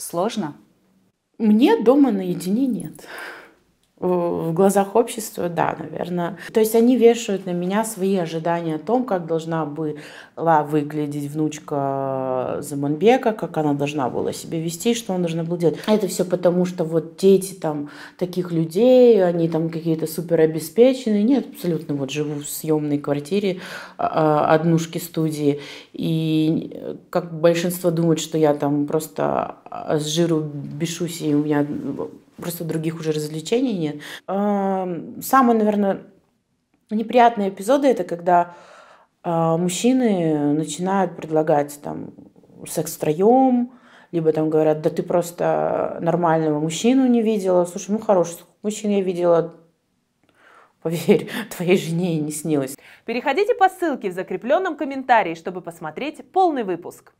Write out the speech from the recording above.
Сложно? Мне дома наедине нет в глазах общества, да, наверное. То есть они вешают на меня свои ожидания о том, как должна была выглядеть внучка Заманбека, как она должна была себя вести, что она должна была делать. А это все потому, что вот дети там таких людей, они там какие-то супер обеспеченные. Нет, абсолютно. Вот живу в съемной квартире а, а, однушки студии, и как большинство думают, что я там просто с жиру бешусь, и у меня просто других уже развлечений нет. Эм, самые, наверное, неприятные эпизоды это когда э, мужчины начинают предлагать там секс втроем, либо там говорят, да ты просто нормального мужчину не видела, слушай, ну хороший мужчин я видела, Поверь, твоей жене и не снилось. Переходите по ссылке в закрепленном комментарии, чтобы посмотреть полный выпуск.